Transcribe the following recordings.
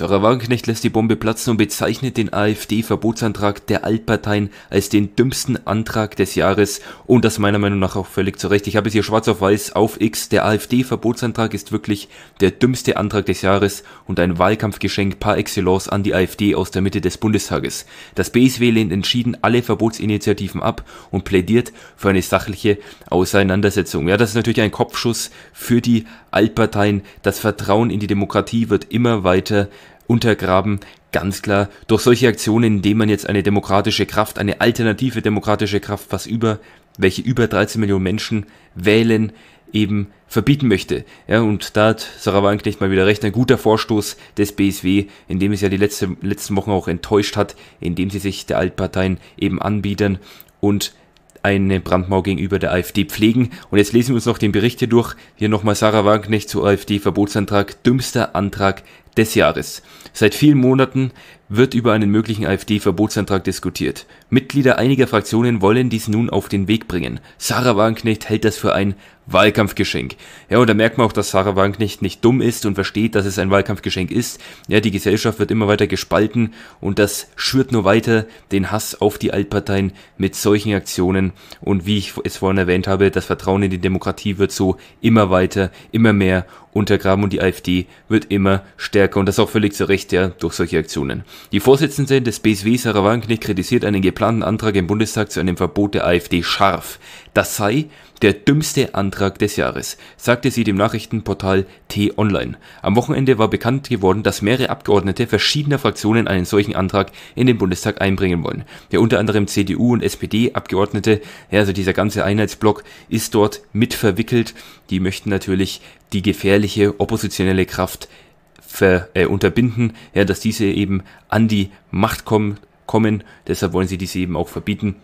Führer Wagenknecht lässt die Bombe platzen und bezeichnet den AfD-Verbotsantrag der Altparteien als den dümmsten Antrag des Jahres und das meiner Meinung nach auch völlig zu Recht. Ich habe es hier schwarz auf weiß auf X. Der AfD-Verbotsantrag ist wirklich der dümmste Antrag des Jahres und ein Wahlkampfgeschenk par excellence an die AfD aus der Mitte des Bundestages. Das BSW lehnt entschieden alle Verbotsinitiativen ab und plädiert für eine sachliche Auseinandersetzung. Ja, das ist natürlich ein Kopfschuss für die Altparteien. Das Vertrauen in die Demokratie wird immer weiter untergraben, ganz klar durch solche Aktionen, indem man jetzt eine demokratische Kraft, eine alternative demokratische Kraft, was über, welche über 13 Millionen Menschen wählen, eben verbieten möchte. Ja, und da hat Sarah Wagenknecht mal wieder recht, ein guter Vorstoß des BSW, in dem es ja die letzte, letzten Wochen auch enttäuscht hat, indem sie sich der Altparteien eben anbieten und eine Brandmauer gegenüber der AfD pflegen. Und jetzt lesen wir uns noch den Bericht hier durch. Hier nochmal Sarah Wagenknecht zu AfD-Verbotsantrag. Dümmster Antrag des Jahres. Seit vielen Monaten wird über einen möglichen AfD-Verbotsantrag diskutiert. Mitglieder einiger Fraktionen wollen dies nun auf den Weg bringen. Sarah Wagenknecht hält das für ein Wahlkampfgeschenk. Ja, und da merkt man auch, dass Sarah Wagenknecht nicht dumm ist und versteht, dass es ein Wahlkampfgeschenk ist. Ja, die Gesellschaft wird immer weiter gespalten und das schürt nur weiter den Hass auf die Altparteien mit solchen Aktionen. Und wie ich es vorhin erwähnt habe, das Vertrauen in die Demokratie wird so immer weiter, immer mehr untergraben und die AfD wird immer stärker und das auch völlig zu Recht ja, durch solche Aktionen. Die Vorsitzende des BSW, Sarah Wagenknecht, kritisiert einen geplanten Antrag im Bundestag zu einem Verbot der AfD scharf. Das sei der dümmste Antrag des Jahres, sagte sie dem Nachrichtenportal T-Online. Am Wochenende war bekannt geworden, dass mehrere Abgeordnete verschiedener Fraktionen einen solchen Antrag in den Bundestag einbringen wollen. Der unter anderem CDU und SPD-Abgeordnete, ja, also dieser ganze Einheitsblock, ist dort mit verwickelt. Die möchten natürlich die gefährliche oppositionelle Kraft ver, äh, unterbinden, ja, dass diese eben an die Macht kommen, kommen. Deshalb wollen sie diese eben auch verbieten.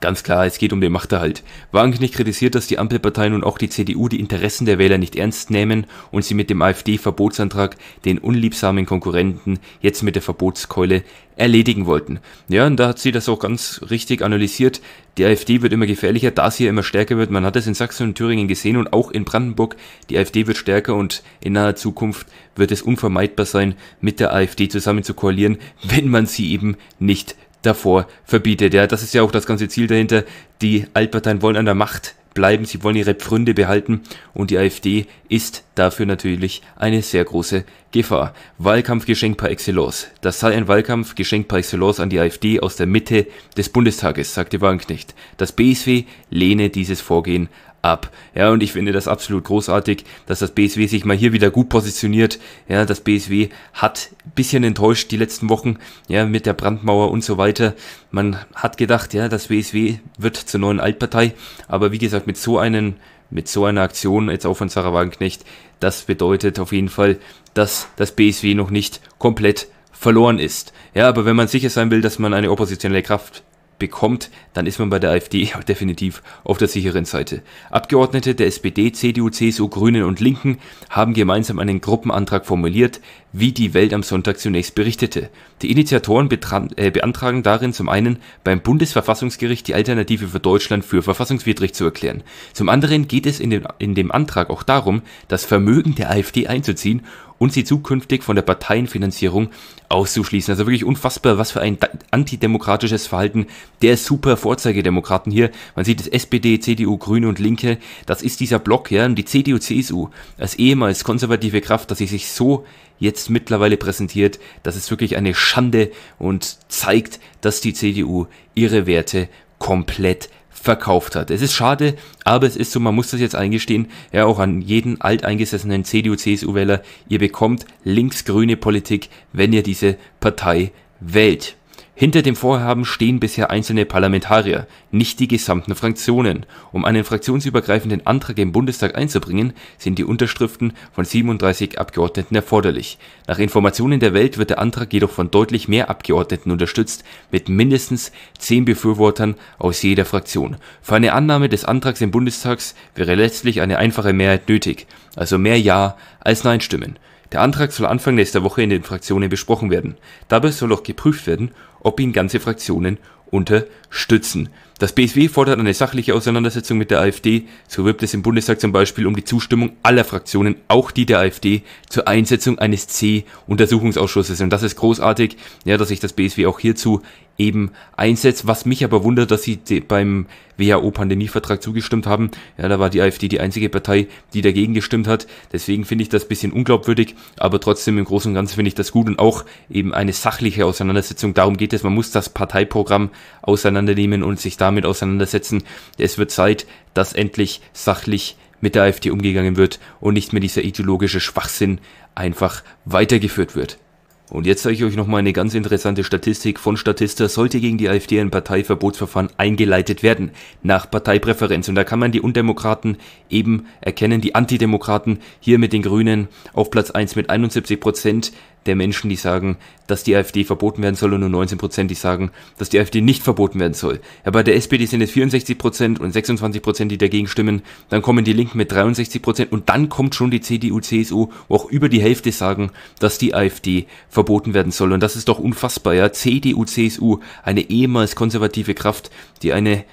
Ganz klar, es geht um den Machterhalt. Wagenknecht kritisiert, dass die Ampelparteien und auch die CDU die Interessen der Wähler nicht ernst nehmen und sie mit dem AfD-Verbotsantrag den unliebsamen Konkurrenten jetzt mit der Verbotskeule erledigen wollten. Ja, und da hat sie das auch ganz richtig analysiert. Die AfD wird immer gefährlicher, da sie ja immer stärker wird. Man hat es in Sachsen und Thüringen gesehen und auch in Brandenburg. Die AfD wird stärker und in naher Zukunft wird es unvermeidbar sein, mit der AfD zusammen zu koalieren, wenn man sie eben nicht davor verbietet. Ja, das ist ja auch das ganze Ziel dahinter. Die Altparteien wollen an der Macht bleiben, sie wollen ihre Pfründe behalten und die AfD ist dafür natürlich eine sehr große Gefahr. Wahlkampfgeschenk par excellence. Das sei ein Wahlkampfgeschenk par excellence an die AfD aus der Mitte des Bundestages, sagte Wagenknecht. Das BSW lehne dieses Vorgehen ab. Ja, und ich finde das absolut großartig, dass das BSW sich mal hier wieder gut positioniert. Ja, das BSW hat ein bisschen enttäuscht die letzten Wochen, ja, mit der Brandmauer und so weiter. Man hat gedacht, ja, das BSW wird zur neuen Altpartei, aber wie gesagt, mit so einen mit so einer Aktion jetzt auch von Sarah Wagenknecht, das bedeutet auf jeden Fall, dass das BSW noch nicht komplett verloren ist. Ja, aber wenn man sicher sein will, dass man eine oppositionelle Kraft bekommt, dann ist man bei der AfD definitiv auf der sicheren Seite. Abgeordnete der SPD, CDU, CSU, Grünen und Linken haben gemeinsam einen Gruppenantrag formuliert, wie die Welt am Sonntag zunächst berichtete. Die Initiatoren äh, beantragen darin zum einen, beim Bundesverfassungsgericht die Alternative für Deutschland für verfassungswidrig zu erklären. Zum anderen geht es in dem, in dem Antrag auch darum, das Vermögen der AfD einzuziehen und sie zukünftig von der Parteienfinanzierung auszuschließen. Also wirklich unfassbar, was für ein antidemokratisches Verhalten der super Vorzeigedemokraten hier. Man sieht es SPD, CDU, Grüne und Linke, das ist dieser Block, ja, und die CDU, CSU als ehemals konservative Kraft, dass sie sich so jetzt mittlerweile präsentiert, das ist wirklich eine Schande und zeigt, dass die CDU ihre Werte komplett verkauft hat. Es ist schade, aber es ist so, man muss das jetzt eingestehen, ja auch an jeden alteingesessenen CDU-CSU-Wähler, ihr bekommt linksgrüne Politik, wenn ihr diese Partei wählt. Hinter dem Vorhaben stehen bisher einzelne Parlamentarier, nicht die gesamten Fraktionen. Um einen fraktionsübergreifenden Antrag im Bundestag einzubringen, sind die Unterschriften von 37 Abgeordneten erforderlich. Nach Informationen der Welt wird der Antrag jedoch von deutlich mehr Abgeordneten unterstützt, mit mindestens 10 Befürwortern aus jeder Fraktion. Für eine Annahme des Antrags im Bundestag wäre letztlich eine einfache Mehrheit nötig, also mehr Ja als Nein-Stimmen. Der Antrag soll Anfang nächster Woche in den Fraktionen besprochen werden. Dabei soll auch geprüft werden, ob ihn ganze Fraktionen unterstützen das BSW fordert eine sachliche Auseinandersetzung mit der AfD, so wirbt es im Bundestag zum Beispiel um die Zustimmung aller Fraktionen, auch die der AfD, zur Einsetzung eines C-Untersuchungsausschusses. Und das ist großartig, ja, dass sich das BSW auch hierzu eben einsetzt. Was mich aber wundert, dass sie beim WHO-Pandemievertrag zugestimmt haben. Ja, da war die AfD die einzige Partei, die dagegen gestimmt hat. Deswegen finde ich das ein bisschen unglaubwürdig, aber trotzdem im Großen und Ganzen finde ich das gut und auch eben eine sachliche Auseinandersetzung. Darum geht es. Man muss das Parteiprogramm auseinandernehmen und sich da damit auseinandersetzen. Es wird Zeit, dass endlich sachlich mit der AfD umgegangen wird und nicht mehr dieser ideologische Schwachsinn einfach weitergeführt wird. Und jetzt zeige ich euch nochmal eine ganz interessante Statistik von Statista. Sollte gegen die AfD ein Parteiverbotsverfahren eingeleitet werden, nach Parteipräferenz. Und da kann man die Undemokraten eben erkennen, die Antidemokraten hier mit den Grünen auf Platz 1 mit 71 Prozent, der Menschen, die sagen, dass die AfD verboten werden soll und nur 19 Prozent, die sagen, dass die AfD nicht verboten werden soll. Ja, bei der SPD sind es 64 Prozent und 26 Prozent, die dagegen stimmen. Dann kommen die Linken mit 63 Prozent und dann kommt schon die CDU, CSU, wo auch über die Hälfte sagen, dass die AfD verboten werden soll. Und das ist doch unfassbar, ja. CDU, CSU, eine ehemals konservative Kraft, die eine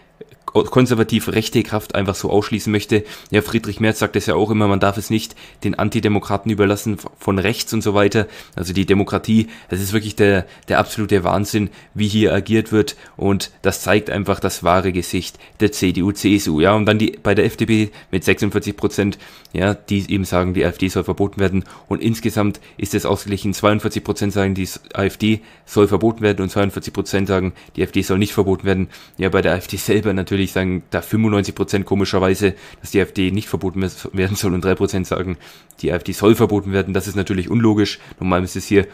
konservativ rechte Kraft einfach so ausschließen möchte. Ja, Friedrich Merz sagt es ja auch immer, man darf es nicht den Antidemokraten überlassen von rechts und so weiter. Also die Demokratie, das ist wirklich der, der absolute Wahnsinn, wie hier agiert wird und das zeigt einfach das wahre Gesicht der CDU, CSU. Ja, und dann die, bei der FDP mit 46 Prozent, ja, die eben sagen, die AfD soll verboten werden und insgesamt ist es ausgeglichen, 42 Prozent sagen, die AfD soll verboten werden und 42 Prozent sagen, die AfD soll nicht verboten werden. Ja, bei der AfD selber natürlich würde sagen, da 95 komischerweise, dass die AfD nicht verboten werden soll und 3% sagen, die AfD soll verboten werden, das ist natürlich unlogisch. Normal müsste es hier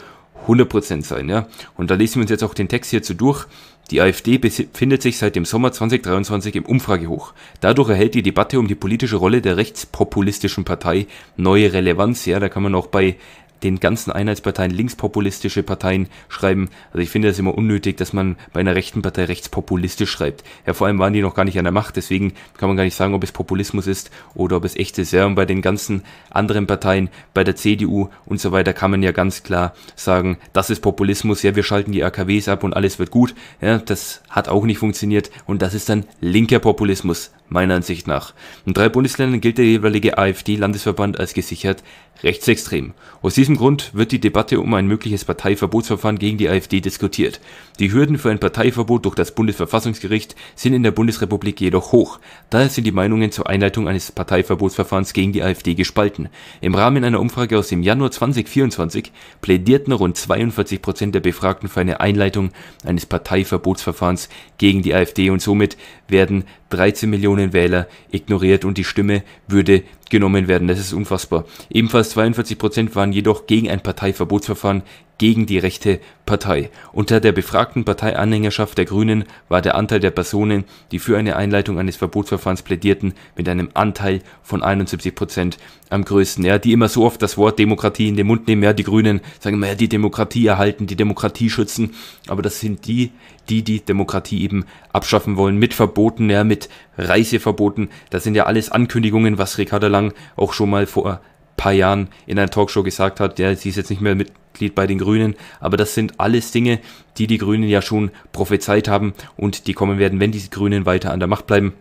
100% sein. Ja? Und da lesen wir uns jetzt auch den Text hierzu durch. Die AfD befindet sich seit dem Sommer 2023 im Umfragehoch. Dadurch erhält die Debatte um die politische Rolle der rechtspopulistischen Partei neue Relevanz. Ja, da kann man auch bei den ganzen Einheitsparteien linkspopulistische Parteien schreiben. Also ich finde das immer unnötig, dass man bei einer rechten Partei rechtspopulistisch schreibt. Ja, vor allem waren die noch gar nicht an der Macht, deswegen kann man gar nicht sagen, ob es Populismus ist oder ob es echt ist. Ja, und bei den ganzen anderen Parteien, bei der CDU und so weiter, kann man ja ganz klar sagen, das ist Populismus. Ja, wir schalten die AKWs ab und alles wird gut. Ja, das hat auch nicht funktioniert und das ist dann linker Populismus meiner Ansicht nach. In drei Bundesländern gilt der jeweilige AfD-Landesverband als gesichert rechtsextrem. Aus diesem Grund wird die Debatte um ein mögliches Parteiverbotsverfahren gegen die AfD diskutiert. Die Hürden für ein Parteiverbot durch das Bundesverfassungsgericht sind in der Bundesrepublik jedoch hoch. Daher sind die Meinungen zur Einleitung eines Parteiverbotsverfahrens gegen die AfD gespalten. Im Rahmen einer Umfrage aus dem Januar 2024 plädierten rund 42 Prozent der Befragten für eine Einleitung eines Parteiverbotsverfahrens gegen die AfD und somit werden 13 Millionen Wähler ignoriert und die Stimme würde genommen werden. Das ist unfassbar. Ebenfalls 42 Prozent waren jedoch gegen ein Parteiverbotsverfahren gegen die rechte Partei. Unter der befragten Parteianhängerschaft der Grünen war der Anteil der Personen, die für eine Einleitung eines Verbotsverfahrens plädierten, mit einem Anteil von 71 Prozent am größten. Ja, die immer so oft das Wort Demokratie in den Mund nehmen. Ja, die Grünen sagen immer, ja, die Demokratie erhalten, die Demokratie schützen. Aber das sind die, die die Demokratie eben abschaffen wollen. Mit Verboten, ja, mit Reiseverboten. Das sind ja alles Ankündigungen, was Ricarda Lang auch schon mal vor paar Jahren in einer Talkshow gesagt hat, ja, sie ist jetzt nicht mehr Mitglied bei den Grünen, aber das sind alles Dinge, die die Grünen ja schon prophezeit haben und die kommen werden, wenn diese Grünen weiter an der Macht bleiben.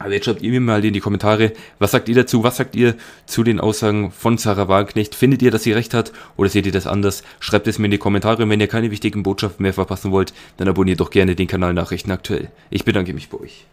Aber jetzt schreibt ihr mir mal in die Kommentare, was sagt ihr dazu, was sagt ihr zu den Aussagen von Sarah Wagenknecht? Findet ihr, dass sie recht hat oder seht ihr das anders? Schreibt es mir in die Kommentare und wenn ihr keine wichtigen Botschaften mehr verpassen wollt, dann abonniert doch gerne den Kanal Nachrichten aktuell. Ich bedanke mich bei euch.